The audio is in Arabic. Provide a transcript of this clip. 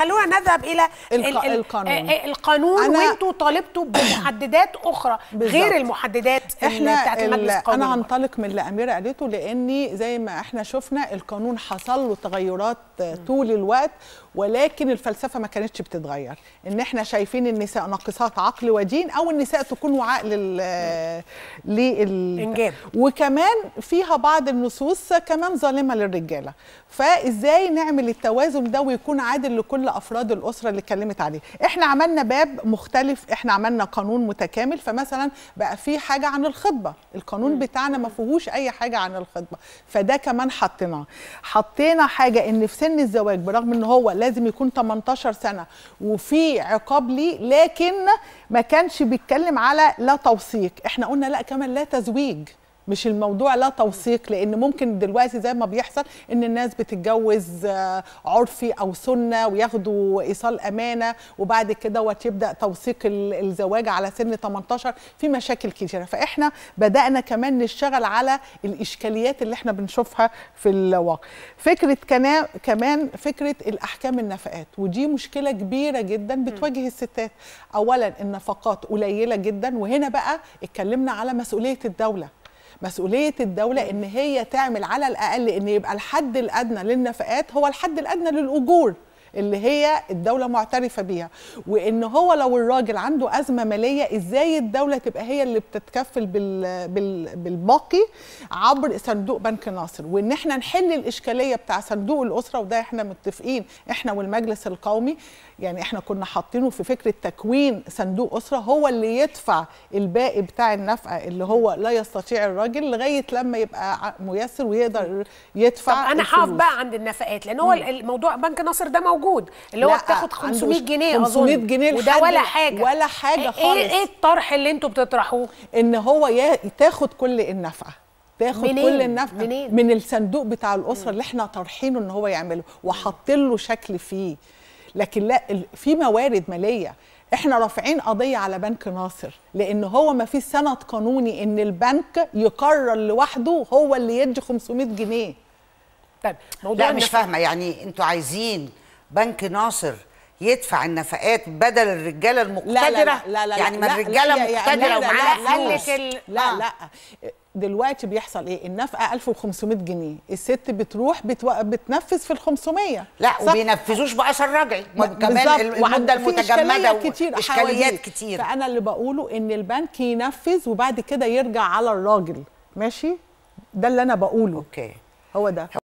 خلونا نذهب الى الق... القانون آه، آه، القانون أنا... وانتوا طالبتوا بمحددات اخرى بالزبط. غير المحددات احنا بتاعت المجلس انا هنطلق من اللي اميره قالته لاني زي ما احنا شفنا القانون حصل له تغيرات آه، طول الوقت ولكن الفلسفه ما كانتش بتتغير ان احنا شايفين النساء ناقصات عقل ودين او النساء تكون لل للانجاب وكمان فيها بعض النصوص كمان ظالمه للرجاله فازاي نعمل التوازن ده ويكون عادل لكل افراد الاسره اللي اتكلمت عليه احنا عملنا باب مختلف احنا عملنا قانون متكامل فمثلا بقى في حاجه عن الخطبه القانون بتاعنا ما فيهوش اي حاجه عن الخطبه فده كمان حطيناه حطينا حاجه ان في سن الزواج برغم ان هو لازم يكون 18 سنه وفي عقاب ليه لكن ما كانش بيتكلم على لا توثيق احنا قلنا لا كمان لا تزويج مش الموضوع لا توثيق لان ممكن دلوقتي زي ما بيحصل ان الناس بتتجوز آه، عرفي او سنه وياخدوا ايصال امانه وبعد كده يبدا توثيق الزواج على سن 18 في مشاكل كتيره فاحنا بدانا كمان نشتغل على الاشكاليات اللي احنا بنشوفها في الواقع فكره كمان فكره الاحكام النفقات ودي مشكله كبيره جدا بتواجه الستات اولا النفقات قليله جدا وهنا بقى اتكلمنا على مسؤوليه الدوله مسؤوليه الدوله ان هي تعمل على الاقل ان يبقى الحد الادنى للنفقات هو الحد الادنى للاجور اللي هي الدوله معترفه بيها وان هو لو الراجل عنده ازمه ماليه ازاي الدوله تبقى هي اللي بتتكفل بال بال بالباقي عبر صندوق بنك ناصر وان احنا نحل الاشكاليه بتاع صندوق الاسره وده احنا متفقين احنا والمجلس القومي يعني احنا كنا حاطينه في فكره تكوين صندوق اسره هو اللي يدفع الباقي بتاع النفقه اللي هو لا يستطيع الراجل لغايه لما يبقى ميسر ويقدر يدفع طب انا هقف بقى عند النفقات لان هو الموضوع بنك ناصر ده موجود موجود اللي هو بتاخد 500 جنيه 500 جنيه وده ولا حاجه ولا حاجه خالص ايه ايه الطرح اللي انتوا بتطرحوه ان هو تاخد كل النفقه تاخد منين؟ كل النفقه منين؟ من الصندوق بتاع الاسره اللي احنا طارحينه ان هو يعمله وحاطين له شكل فيه لكن لا في موارد ماليه احنا رافعين قضيه على بنك ناصر لان هو ما فيش سند قانوني ان البنك يقرر لوحده هو اللي يدي 500 جنيه طيب موضوع لا مش فاهمه يعني انتوا عايزين بنك ناصر يدفع النفقات بدل الرجاله المقتدره لا لا لا لا يعني ما الرجاله مقتدره ومعاها فلوس لا لا لا دلوقتي بيحصل ايه النفقه 1500 جنيه الست بتروح بتو... بتنفذ في ال 500 لا صح؟ وبينفذوش بأثر رجعي كمان المده المتجمده كتير اشكاليات كتير فانا اللي بقوله ان البنك ينفذ وبعد كده يرجع على الراجل ماشي ده اللي انا بقوله اوكي هو ده